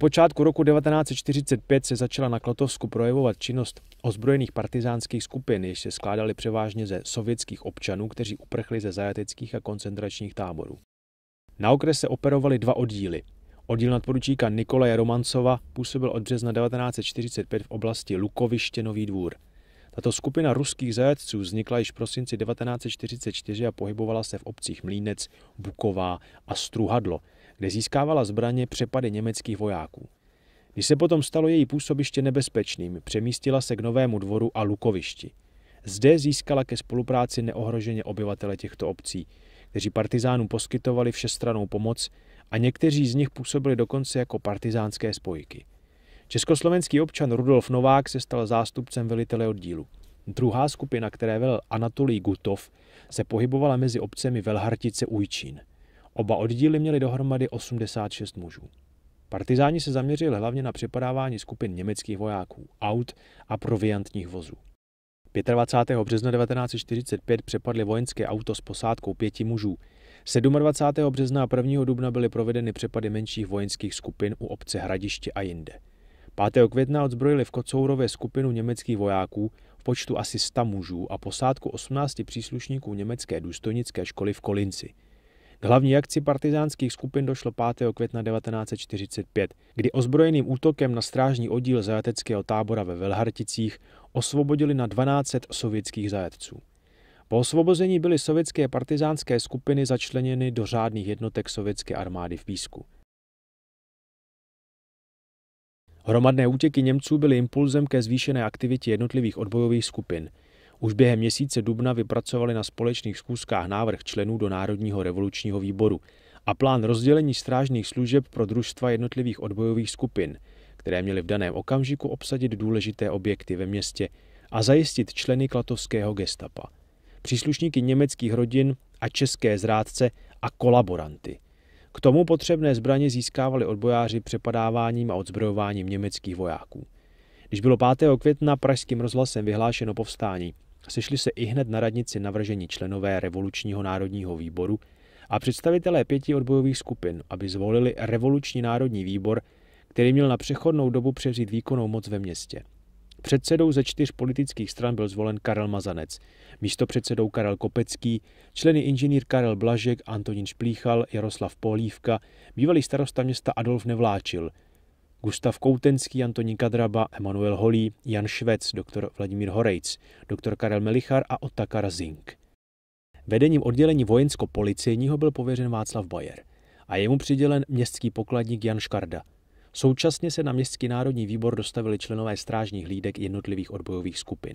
počátku roku 1945 se začala na Klotovsku projevovat činnost ozbrojených partizánských skupin, jež se skládaly převážně ze sovětských občanů, kteří uprchli ze zajateckých a koncentračních táborů. Na okrese operovaly dva oddíly. Oddíl nadporučíka Nikolaje Romancova působil od března 1945 v oblasti Lukoviště Nový dvůr. Tato skupina ruských zajatců vznikla již v prosinci 1944 a pohybovala se v obcích Mlínec, Buková a Struhadlo – kde získávala zbraně přepady německých vojáků. Když se potom stalo její působiště nebezpečným, přemístila se k Novému dvoru a Lukovišti. Zde získala ke spolupráci neohroženě obyvatele těchto obcí, kteří partizánům poskytovali všestranou pomoc a někteří z nich působili dokonce jako partizánské spojky. Československý občan Rudolf Novák se stal zástupcem velitele oddílu. Druhá skupina, které velel Anatolij Gutov, se pohybovala mezi obcemi Velhartice Ujčín. Oba oddíly měly dohromady 86 mužů. Partizáni se zaměřili hlavně na přepadávání skupin německých vojáků, aut a proviantních vozů. 25. března 1945 přepadly vojenské auto s posádkou pěti mužů. 27. března a 1. dubna byly provedeny přepady menších vojenských skupin u obce Hradiště a jinde. 5. května odzbrojili v Kocourově skupinu německých vojáků v počtu asi 100 mužů a posádku 18 příslušníků německé důstojnické školy v Kolinci – k hlavní akci partizánských skupin došlo 5. května 1945, kdy ozbrojeným útokem na strážní oddíl zajateckého tábora ve Velharticích osvobodili na 12 sovětských zajatců. Po osvobození byly sovětské partizánské skupiny začleněny do řádných jednotek sovětské armády v Písku. Hromadné útěky Němců byly impulzem ke zvýšené aktivitě jednotlivých odbojových skupin – už během měsíce dubna vypracovali na společných zkouškách návrh členů do Národního revolučního výboru a plán rozdělení strážných služeb pro družstva jednotlivých odbojových skupin, které měly v daném okamžiku obsadit důležité objekty ve městě a zajistit členy klatovského gestapa, příslušníky německých rodin a české zrádce a kolaboranty. K tomu potřebné zbraně získávali odbojáři přepadáváním a odzbrojováním německých vojáků. Když bylo 5. května pražským rozhlasem vyhlášeno povstání, Sešli se i hned na radnici navržení členové Revolučního národního výboru a představitelé pěti odbojových skupin, aby zvolili Revoluční národní výbor, který měl na přechodnou dobu převzít výkonnou moc ve městě. Předsedou ze čtyř politických stran byl zvolen Karel Mazanec, místo předsedou Karel Kopecký, členy inženýr Karel Blažek, Antonín Šplíchal, Jaroslav Polívka, bývalý starosta města Adolf Nevláčil – Gustav Koutenský, Antonín Kadraba, Emanuel Holý, Jan Švec, doktor Vladimír Horejc, doktor Karel Melichar a Otakar Zink. Vedením oddělení vojensko-policejního byl pověřen Václav Bayer a jemu přidělen městský pokladník Jan Škarda – Současně se na Městský národní výbor dostavili členové strážních hlídek jednotlivých odbojových skupin.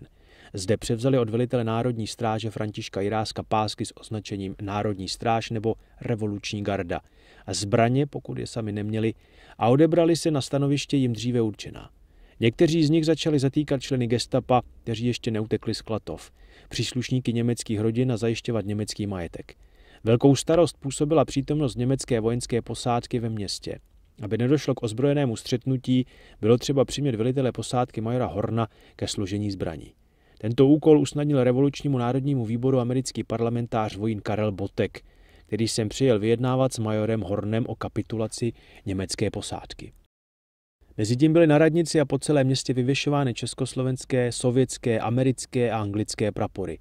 Zde převzali od velitele Národní stráže Františka Jiráska pásky s označením Národní stráž nebo Revoluční garda. A zbraně, pokud je sami neměli, a odebrali se na stanoviště jim dříve určená. Někteří z nich začali zatýkat členy gestapa, kteří ještě neutekli z Klatov, příslušníky německých rodin a zajišťovat německý majetek. Velkou starost působila přítomnost německé vojenské posádky ve městě. Aby nedošlo k ozbrojenému střetnutí, bylo třeba přimět velitele posádky majora Horna ke složení zbraní. Tento úkol usnadnil revolučnímu národnímu výboru americký parlamentář vojín Karel Botek, který sem přijel vyjednávat s majorem Hornem o kapitulaci německé posádky. Mezitím byly na radnici a po celém městě vyvěšovány československé, sovětské, americké a anglické prapory.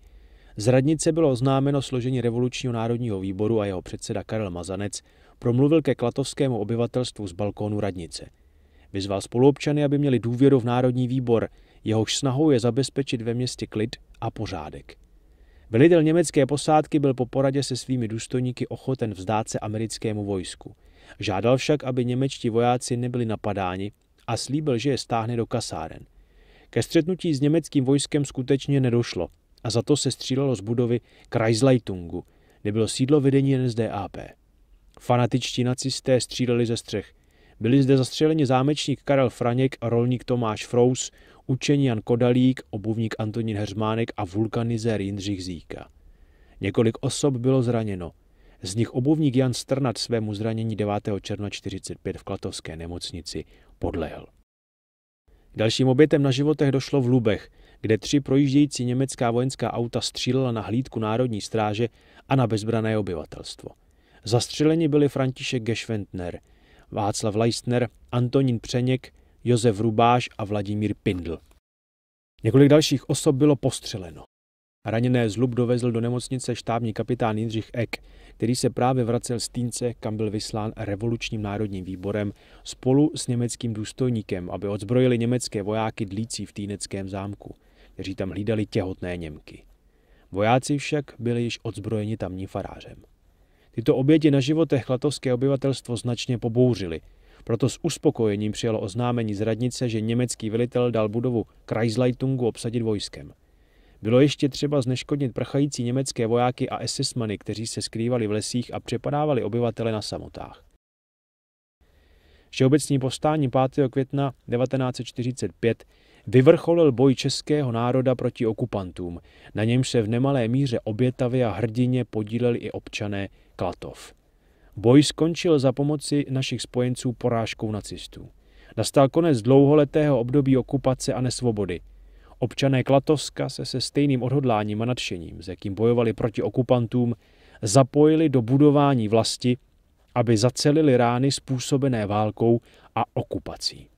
Z radnice bylo oznámeno složení revolučního národního výboru a jeho předseda Karel Mazanec promluvil ke klatovskému obyvatelstvu z balkónu radnice. Vyzval spoluobčany, aby měli důvěru v Národní výbor, jehož snahou je zabezpečit ve městě klid a pořádek. Velitel německé posádky byl po poradě se svými důstojníky ochoten vzdát se americkému vojsku. Žádal však, aby němečtí vojáci nebyli napadáni a slíbil, že je stáhne do kasáren. Ke střetnutí s německým vojskem skutečně nedošlo a za to se střílelo z budovy Kreisleitungu, kde bylo sídlo vedení NSDAP. Fanatičtí nacisté stříleli ze střech. Byli zde zastřeleni zámečník Karel Franěk rolník Tomáš Frous, učení Jan Kodalík, obuvník Antonín Hermánek a vulkanizér Jindřich Zíka. Několik osob bylo zraněno. Z nich obuvník Jan Strnat svému zranění 9. června 45 v Klatovské nemocnici podlehl. dalším obětem na životech došlo v Lubech, kde tři projíždějící německá vojenská auta střílela na hlídku Národní stráže a na bezbrané obyvatelstvo. Zastřeleni byli František Gešventner, Václav Leistner, Antonín Přeněk, Josef Rubáš a Vladimír Pindl. Několik dalších osob bylo postřeleno. Raněné zlub dovezl do nemocnice štábní kapitán Jindřich Ek, který se právě vracel z Týnce, kam byl vyslán revolučním národním výborem spolu s německým důstojníkem, aby odzbrojili německé vojáky dlící v Týneckém zámku, kteří tam hlídali těhotné Němky. Vojáci však byli již odzbrojeni tamním farářem. Tyto oběti na životech latovské obyvatelstvo značně pobouřily. Proto s uspokojením přijalo oznámení z radnice, že německý velitel dal budovu Kreisleitungu obsadit vojskem. Bylo ještě třeba zneškodnit prchající německé vojáky a SS-many, kteří se skrývali v lesích a přepadávali obyvatele na samotách. Všeobecní povstání 5. května 1945 vyvrcholil boj českého národa proti okupantům. Na něm se v nemalé míře obětavě a hrdině podíleli i občané, Klatov. Boj skončil za pomoci našich spojenců porážkou nacistů. Nastal konec dlouholetého období okupace a nesvobody. Občané Klatovska se se stejným odhodláním a nadšením, s jakým bojovali proti okupantům, zapojili do budování vlasti, aby zacelili rány způsobené válkou a okupací.